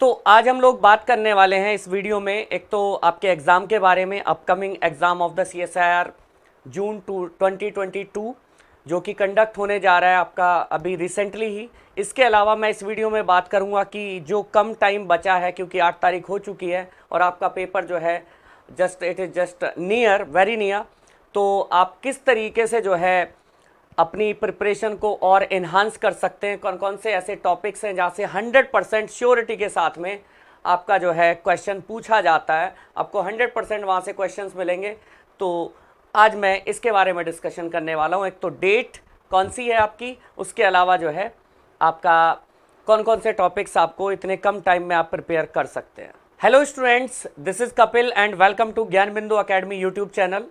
तो आज हम लोग बात करने वाले हैं इस वीडियो में एक तो आपके एग्ज़ाम के बारे में upcoming exam of the C S I R June two twenty twenty two जो कि कंडक्ट होने जा रहा है आपका अभी रिसेंटली ही इसके अलावा मैं इस वीडियो में बात करूंगा कि जो कम टाइम बचा है क्योंकि आठ तारीख हो चुकी है और आपका पेपर जो है just it is just near very near तो आप किस तरीके से जो है अपनी प्रिपरेशन को और इन्हांस कर सकते हैं कौन कौन से ऐसे टॉपिक्स हैं जहाँ से हंड्रेड परसेंट श्योरिटी के साथ में आपका जो है क्वेश्चन पूछा जाता है आपको हंड्रेड परसेंट वहाँ से क्वेश्चन मिलेंगे तो आज मैं इसके बारे में डिस्कशन करने वाला हूँ एक तो डेट कौन सी है आपकी उसके अलावा जो है आपका कौन कौन से टॉपिक्स आपको इतने कम टाइम में आप प्रिपेयर कर सकते हैं hello students this is Kapil and welcome to Gyan Bindu academy YouTube channel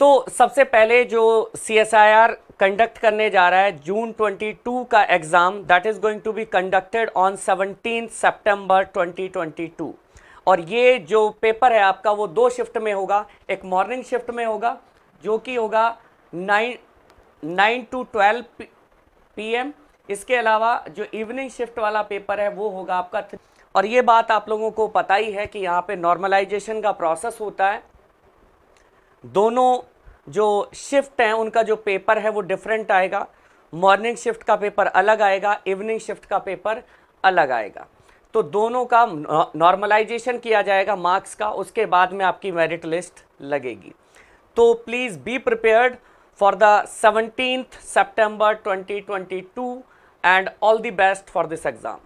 तो सबसे पहले जो C S I R conduct करने जा रहा है जून 22 का exam that is going to be conducted on 17 सितंबर 2022 और ये जो पेपर है आपका वो दो शिफ्ट में होगा एक मॉर्निंग शिफ्ट में होगा जो कि होगा nine nine to twelve P M इसके अलावा जो इवनिंग शिफ्ट वाला पेपर है वो होगा आपका और ये बात आप लोगों को पता ही है कि यहाँ पे नॉर्मलाइजेशन का प्रोसेस होता है दोनों जो शिफ्ट हैं उनका जो पेपर है वो डिफरेंट आएगा मॉर्निंग शिफ्ट का पेपर अलग आएगा इवनिंग शिफ्ट का पेपर अलग आएगा तो दोनों का नॉर्मलाइजेशन किया जाएगा मार्क्स का उसके बाद में आपकी मेरिट लिस्ट लगेगी तो please be prepared for the seventeenth September two and all the best for this exam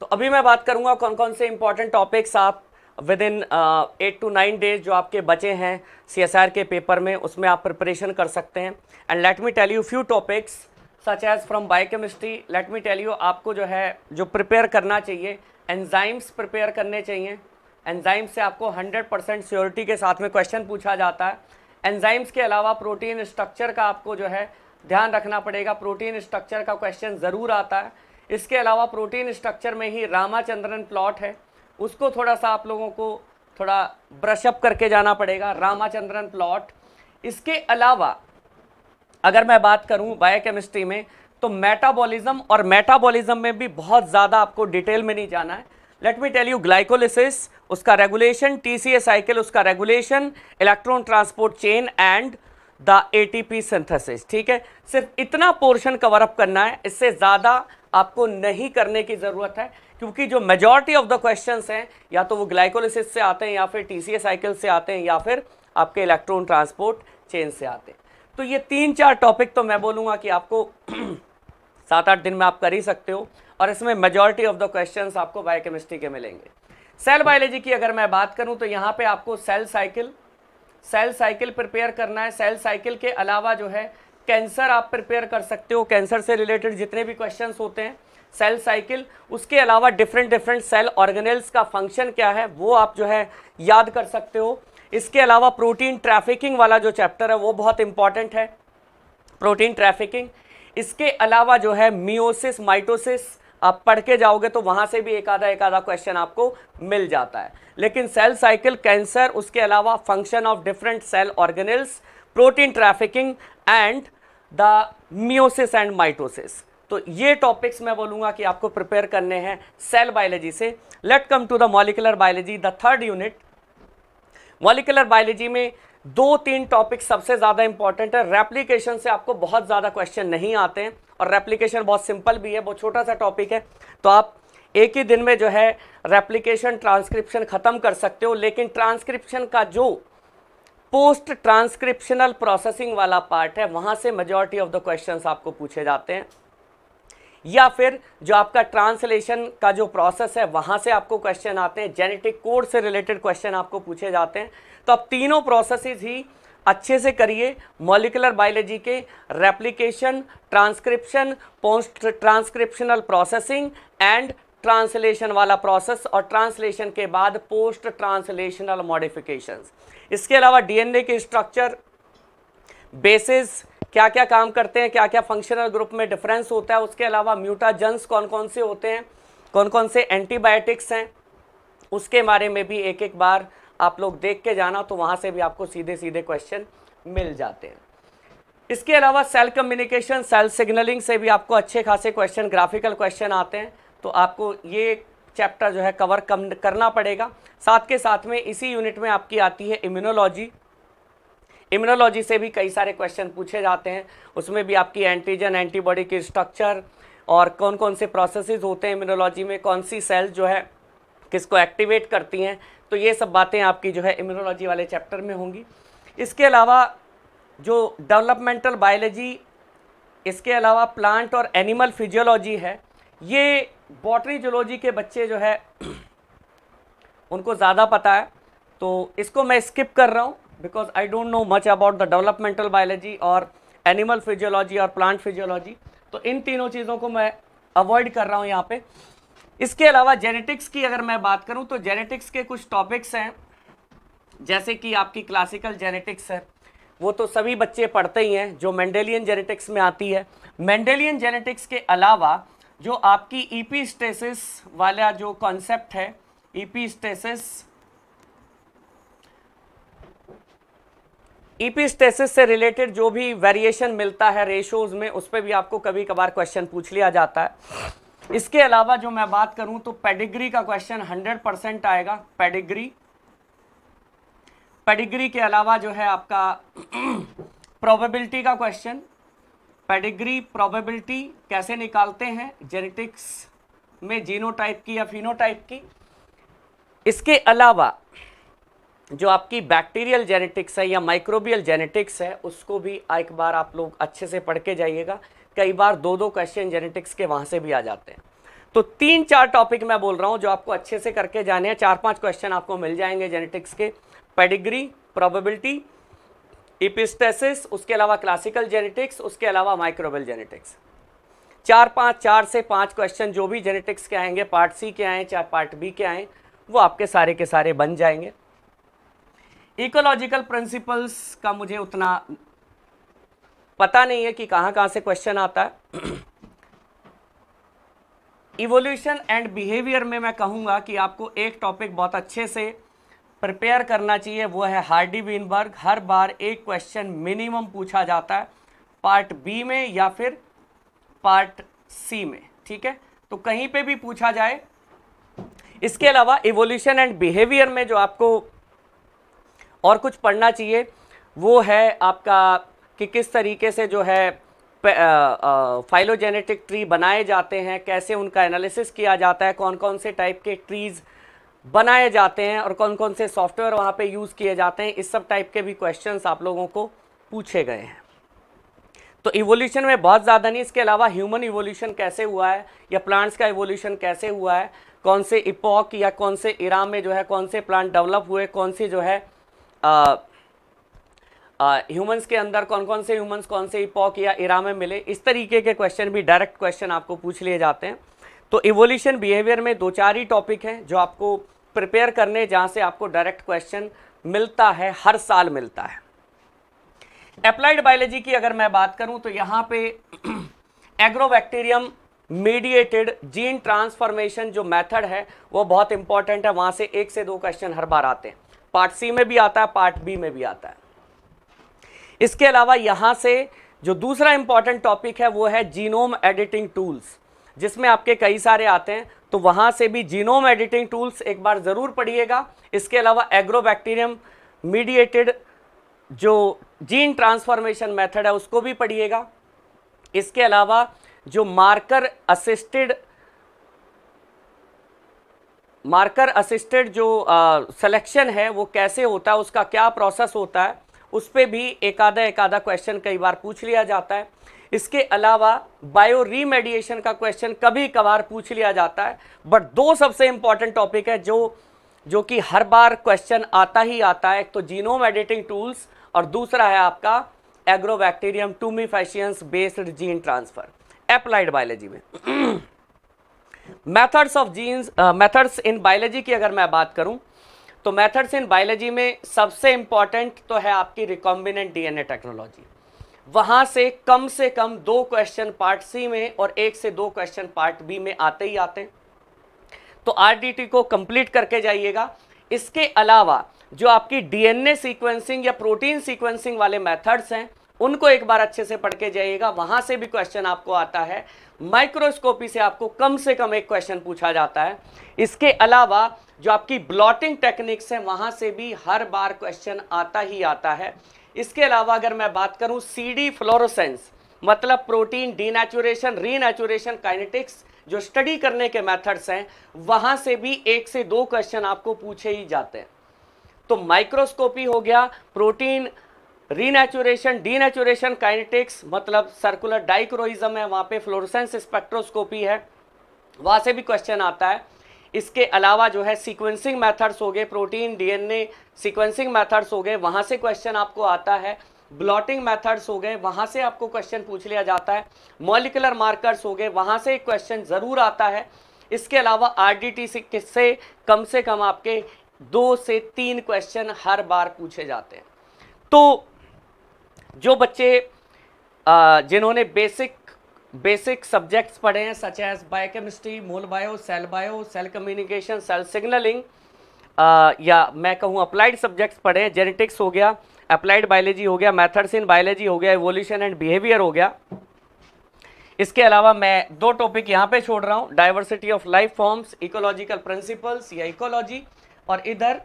तो अभी मैं बात करूंगा कौन कौन से इंपॉर्टेंट टॉपिक्स आप within eight to nine days जो आपके बचे हैं सी एस आर के पेपर में उसमें आप प्रिपरेशन कर सकते हैं and let me tell you few topics such as from biochemistry let me tell you आपको जो है जो प्रिपेयर करना चाहिए एनजाइम्स प्रिपेयर करने चाहिए एनजाइम्स से आपको 100 परसेंट श्योरिटी के साथ में क्वेश्चन पूछा जाता है एनजाइम्स के अलावा प्रोटीन स्ट्रक्चर का आपको जो है ध्यान रखना पड़ेगा प्रोटीन स्ट्रक्चर का क्वेश्चन ज़रूर आता है इसके अलावा प्रोटीन स्ट्रक्चर में ही रामाचंद्रन प्लॉट है उसको थोड़ा सा आप लोगों को थोड़ा ब्रशअप करके जाना पड़ेगा रामाचंद्रन प्लॉट इसके अलावा अगर मैं बात करूं बायोकेमिस्ट्री में तो मेटाबॉलिज्म और मेटाबॉलिज्म में भी बहुत ज़्यादा आपको डिटेल में नहीं जाना है let me tell you glycolysis उसका रेगुलेशन टीसीए साइकिल उसका regulation electron transport chain and the ATP synthesis ठीक है सिर्फ इतना पोर्शन कवर अप करना है इससे ज़्यादा आपको नहीं करने की ज़रूरत है क्योंकि जो मेजॉरिटी ऑफ द क्वेश्चन हैं या तो वो ग्लाइकोलिसिस से आते हैं या फिर टी साइकिल से आते हैं या फिर आपके इलेक्ट्रॉन ट्रांसपोर्ट चेन से आते हैं तो ये तीन चार टॉपिक तो मैं बोलूँगा कि आपको सात आठ दिन में आप कर ही सकते हो और इसमें मेजॉरिटी ऑफ द क्वेश्चन आपको बायोकेमिस्ट्री के मिलेंगे सेल बायोलॉजी की अगर मैं बात करूँ तो यहाँ पर आपको cell cycle cell cycle prepare करना है सेल साइकिल के अलावा जो है कैंसर आप प्रिपेयर कर सकते हो कैंसर से रिलेटेड जितने भी क्वेश्चन होते हैं सेल साइकिल उसके अलावा डिफरेंट डिफरेंट सेल ऑर्गेनल्स का फंक्शन क्या है वो आप जो है याद कर सकते हो इसके अलावा प्रोटीन ट्रैफिकिंग वाला जो चैप्टर है वो बहुत इंपॉर्टेंट है प्रोटीन ट्रैफिकिंग इसके अलावा जो है मियोसिस माइटोसिस आप पढ़ के जाओगे तो वहाँ से भी एक आधा एक आधा क्वेश्चन आपको मिल जाता है लेकिन सेल साइकिल कैंसर उसके अलावा function of different cell organelles protein trafficking and the meiosis and mitosis तो ये टॉपिक्स मैं बोलूँगा कि आपको प्रिपेयर करने हैं सेल बायोलॉजी से let come to the molecular biology the third unit molecular biology में दो तीन टॉपिक सबसे ज़्यादा इंपॉर्टेंट है रेप्लीकेशन से आपको बहुत ज़्यादा क्वेश्चन नहीं आते हैं और रेप्लीकेशन बहुत सिंपल भी है बहुत छोटा सा टॉपिक है तो आप एक ही दिन में जो है रेप्लीकेशन ट्रांसक्रिप्शन ख़त्म कर सकते हो लेकिन ट्रांसक्रिप्शन का जो पोस्ट ट्रांसक्रिप्शनल प्रोसेसिंग वाला पार्ट है वहां से मेजोरिटी ऑफ द क्वेश्चन आपको पूछे जाते हैं या फिर जो आपका ट्रांसलेशन का जो प्रोसेस है वहां से आपको क्वेश्चन आते हैं जेनेटिक कोड से रिलेटेड क्वेश्चन आपको पूछे जाते हैं तो आप तीनों प्रोसेसेस ही अच्छे से करिए मॉलिकुलर बायोलॉजी के replication transcription post transcriptional processing and translation वाला प्रोसेस और ट्रांसलेशन के बाद पोस्ट ट्रांसलेशनल मॉडिफिकेशंस इसके अलावा डीएनए के स्ट्रक्चर बेसिस क्या क्या काम करते हैं क्या क्या फंक्शनल ग्रुप में डिफरेंस होता है उसके अलावा म्यूटाजन्स कौन कौन से होते हैं कौन कौन से एंटीबायोटिक्स हैं उसके बारे में भी एक एक बार आप लोग देख के जाना तो वहाँ से भी आपको सीधे सीधे क्वेश्चन मिल जाते हैं इसके अलावा सेल कम्युनिकेशन सेल सिग्नलिंग से भी आपको अच्छे खासे क्वेश्चन ग्राफिकल क्वेश्चन आते हैं तो आपको ये चैप्टर जो है कवर कम करना पड़ेगा साथ के साथ में इसी यूनिट में आपकी आती है इम्यूनोलॉजी इम्यूनोलॉजी से भी कई सारे क्वेश्चन पूछे जाते हैं उसमें भी आपकी एंटीजन एंटीबॉडी की स्ट्रक्चर और कौन कौन से प्रोसेसेस होते हैं इम्यूनोलॉजी में कौन सी सेल जो है किसको एक्टिवेट करती हैं तो ये सब बातें आपकी जो है इम्यूनोलॉजी वाले चैप्टर में होंगी इसके अलावा जो डेवलपमेंटल बायोलॉजी इसके अलावा प्लांट और एनिमल फिजियोलॉजी है ये बॉटरी जोलॉजी के बच्चे जो है उनको ज़्यादा पता है तो इसको मैं स्किप कर रहा हूँ because I don't know much about the developmental biology और एनिमल फिजियोलॉजी और प्लांट फिजियोलॉजी तो इन तीनों चीज़ों को मैं अवॉइड कर रहा हूँ यहाँ पे इसके अलावा जेनेटिक्स की अगर मैं बात करूँ तो जेनेटिक्स के कुछ टॉपिक्स हैं जैसे कि आपकी क्लासिकल जेनेटिक्स है वो तो सभी बच्चे पढ़ते ही हैं जो मेंडेलियन जेनेटिक्स में आती है मेंडेलियन जेनेटिक्स के अलावा जो आपकी ईपी e स्टेसिस वाला जो कॉन्सेप्ट है ईपी स्टेसिस ईपी स्टेसिस से रिलेटेड जो भी वेरिएशन मिलता है रेशोज में उस पर भी आपको कभी कभार क्वेश्चन पूछ लिया जाता है इसके अलावा जो मैं बात करूं तो पेडिग्री का क्वेश्चन 100 परसेंट आएगा पेडिग्री पेडिग्री के अलावा जो है आपका प्रोबेबिलिटी का क्वेश्चन पेडिग्री प्रोबेबिलिटी कैसे निकालते हैं जेनेटिक्स में जीनोटाइप की या फिनोटाइप की इसके अलावा जो आपकी बैक्टीरियल जेनेटिक्स है या माइक्रोबियल जेनेटिक्स है उसको भी एक बार आप लोग अच्छे से पढ़ के जाइएगा कई बार दो दो क्वेश्चन जेनेटिक्स के वहाँ से भी आ जाते हैं तो तीन चार टॉपिक मैं बोल रहा हूँ जो आपको अच्छे से करके जाने हैं चार पाँच क्वेश्चन आपको मिल जाएंगे जेनेटिक्स के पेडिग्री प्रोबेबिलिटी इपिस्टेसिस उसके अलावा क्लासिकल जेनेटिक्स उसके अलावा माइक्रोबल जेनेटिक्स चार पाँच चार से पाँच क्वेश्चन जो भी जेनेटिक्स के आएंगे पार्ट सी के आएँ चाहे पार्ट बी के आएँ वो आपके सारे के सारे बन जाएंगे इकोलॉजिकल प्रिंसिपल्स का मुझे उतना पता नहीं है कि कहाँ कहाँ से क्वेश्चन आता है इवोल्यूशन एंड बिहेवियर में मैं कहूँगा कि आपको एक टॉपिक बहुत अच्छे से प्रिपेयर करना चाहिए वो है हार्डी वीनबर्ग हर बार एक क्वेश्चन मिनिमम पूछा जाता है पार्ट बी में या फिर पार्ट सी में ठीक है तो कहीं पे भी पूछा जाए इसके अलावा इवोल्यूशन एंड बिहेवियर में जो आपको और कुछ पढ़ना चाहिए वो है आपका कि किस तरीके से जो है फाइलोजेनेटिक ट्री बनाए जाते हैं कैसे उनका एनालिसिस किया जाता है कौन कौन से टाइप के ट्रीज़ बनाए जाते हैं और कौन कौन से सॉफ्टवेयर वहाँ पे यूज़ किए जाते हैं इस सब टाइप के भी क्वेश्चंस आप लोगों को पूछे गए हैं तो इवोल्यूशन में बहुत ज़्यादा नहीं इसके अलावा ह्यूमन इवोल्यूशन कैसे हुआ है या प्लांट्स का इवोल्यूशन कैसे हुआ है कौन से इपॉक या कौन से इराम में जो है कौन से प्लांट डेवलप हुए कौन से जो है ह्यूमंस के अंदर कौन कौन से ह्यूमंस कौन से इपॉक या इराम में मिले इस तरीके के क्वेश्चन भी डायरेक्ट क्वेश्चन आपको पूछ लिए जाते हैं तो इवोल्यूशन बिहेवियर में दो चार ही टॉपिक हैं जो आपको प्रिपेयर करने जहाँ से आपको डायरेक्ट क्वेश्चन मिलता है हर साल मिलता है अप्लाइड बायोलॉजी की अगर मैं बात करूं तो यहाँ पे एग्रोबैक्टीरियम मीडिएटेड जीन ट्रांसफॉर्मेशन जो मेथड है वो बहुत इंपॉर्टेंट है वहाँ से एक से दो क्वेश्चन हर बार आते हैं पार्ट सी में भी आता है पार्ट बी में भी आता है इसके अलावा यहाँ से जो दूसरा इंपॉर्टेंट टॉपिक है वो है जीनोम एडिटिंग टूल्स जिसमें आपके कई सारे आते हैं तो वहाँ से भी जीनोम एडिटिंग टूल्स एक बार ज़रूर पढ़िएगा इसके अलावा एग्रोबैक्टीरियम मीडिएटेड जो जीन ट्रांसफॉर्मेशन मेथड है उसको भी पढ़िएगा इसके अलावा जो मार्कर असिस्टेड मार्कर असिस्टेड जो सिलेक्शन है वो कैसे होता है उसका क्या प्रोसेस होता है उस पर भी एक आधा एक आधा क्वेश्चन कई बार पूछ लिया जाता है इसके अलावा बायो रीमेडिएशन का क्वेश्चन कभी कभार पूछ लिया जाता है बट दो सबसे इंपॉर्टेंट टॉपिक है जो जो कि हर बार क्वेश्चन आता ही आता है तो जीनोम एडिटिंग टूल्स और दूसरा है आपका agrobacterium tumefaciens based gene transfer applied biology में methods of genes methods in biology की अगर मैं बात करूं तो मेथड्स इन बायोलॉजी में सबसे इंपॉर्टेंट तो है आपकी रिकॉम्बिनेंट डीएनए टेक्नोलॉजी वहां से कम से कम दो क्वेश्चन पार्ट सी में और एक से दो क्वेश्चन पार्ट बी में आते ही आते हैं तो आरडीटी को कंप्लीट करके जाइएगा इसके अलावा जो आपकी डीएनए सीक्वेंसिंग या प्रोटीन सीक्वेंसिंग वाले मेथड्स हैं उनको एक बार अच्छे से पढ़ के जाइएगा वहां से भी क्वेश्चन आपको आता है माइक्रोस्कोपी से आपको कम से कम एक क्वेश्चन पूछा जाता है इसके अलावा जो आपकी ब्लॉटिंग टेक्निक्स है वहां से भी हर बार क्वेश्चन आता ही आता है इसके अलावा अगर मैं बात करूं सी डी फ्लोरोसेंस मतलब प्रोटीन डीनेचुरेशन रीनेचुरेशन काइनेटिक्स जो स्टडी करने के मेथड्स हैं वहां से भी एक से दो क्वेश्चन आपको पूछे ही जाते हैं तो माइक्रोस्कोपी हो गया प्रोटीन रीनेचुरेशन डीनेचुरेशन काइनेटिक्स मतलब सर्कुलर डाइक्रोइज़म है वहाँ पे फ्लोरोसेंस स्पेक्ट्रोस्कोपी है वहाँ से भी क्वेश्चन आता है इसके अलावा जो है सीक्वेंसिंग मेथड्स हो गए प्रोटीन डीएनए सीक्वेंसिंग मेथड्स हो गए वहाँ से क्वेश्चन आपको आता है ब्लॉटिंग मेथड्स हो गए वहाँ से आपको क्वेश्चन पूछ लिया जाता है मोलिकुलर मार्कर्स हो गए वहाँ से एक क्वेश्चन ज़रूर आता है इसके अलावा आरडीटी से कम से कम आपके दो से तीन क्वेश्चन हर बार पूछे जाते हैं तो जो बच्चे जिन्होंने बेसिक बेसिक सब्जेक्ट्स पढ़े हैं such as biochemistry mol bio cell bio cell communication cell signalling या मैं कहूँ अप्लाइड सब्जेक्ट्स पढ़े हैं जेनेटिक्स हो गया अप्लाइड बायोलॉजी हो गया मैथड्स इन बायोलॉजी हो गया एवोल्यूशन एंड बिहेवियर हो गया इसके अलावा मैं दो टॉपिक यहाँ पे छोड़ रहा हूँ diversity of life forms ecological principles या इकोलॉजी और इधर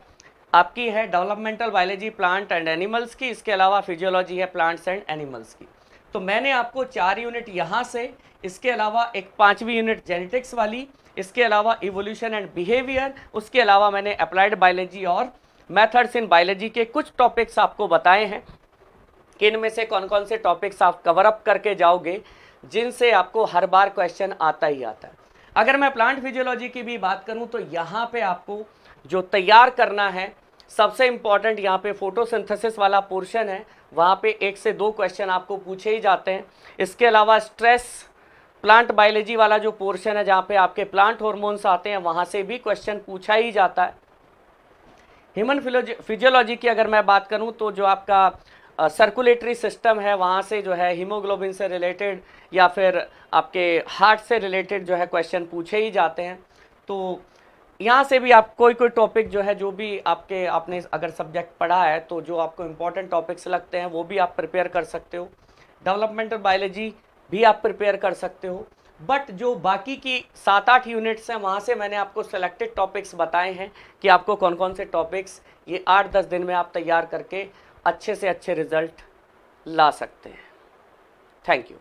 आपकी है developmental biology plant and animals की इसके अलावा फिजियोलॉजी है प्लांट्स एंड एनिमल्स की तो मैंने आपको चार यूनिट यहाँ से इसके अलावा एक पाँचवीं यूनिट जेनेटिक्स वाली इसके अलावा इवोल्यूशन एंड बिहेवियर उसके अलावा मैंने अप्लाइड बायोलॉजी और मेथड्स इन बायोलॉजी के कुछ टॉपिक्स आपको बताए हैं कि इनमें से कौन कौन से टॉपिक्स आप कवर अप करके जाओगे जिनसे आपको हर बार क्वेश्चन आता ही आता है अगर मैं प्लांट फिजियोलॉजी की भी बात करूं तो यहाँ पे आपको जो तैयार करना है सबसे इम्पॉर्टेंट यहाँ पे फोटोसिंथेसिस वाला पोर्शन है वहाँ पे एक से दो क्वेश्चन आपको पूछे ही जाते हैं इसके अलावा स्ट्रेस प्लांट बायोलॉजी वाला जो पोर्शन है जहाँ पे आपके प्लांट हॉर्मोन्स आते हैं वहाँ से भी क्वेश्चन पूछा ही जाता है ह्यूमन फिजियोलॉजी की अगर मैं बात करूँ तो जो आपका सर्कुलेटरी सिस्टम है वहाँ से जो है हीमोग्लोबिन से रिलेटेड या फिर आपके हार्ट से रिलेटेड जो है क्वेश्चन पूछे ही जाते हैं तो यहाँ से भी आप कोई कोई टॉपिक जो है जो भी आपके आपने अगर सब्जेक्ट पढ़ा है तो जो आपको इम्पोर्टेंट टॉपिक्स लगते हैं वो भी आप प्रिपेयर कर सकते हो डेवलपमेंटल बायोलॉजी भी आप प्रिपेयर कर सकते हो बट जो बाकी की सात आठ यूनिट्स हैं वहाँ से मैंने आपको सेलेक्टेड टॉपिक्स बताए हैं कि आपको कौन कौन से टॉपिक्स ये आठ दस दिन में आप तैयार करके अच्छे से अच्छे रिजल्ट ला सकते हैं थैंक यू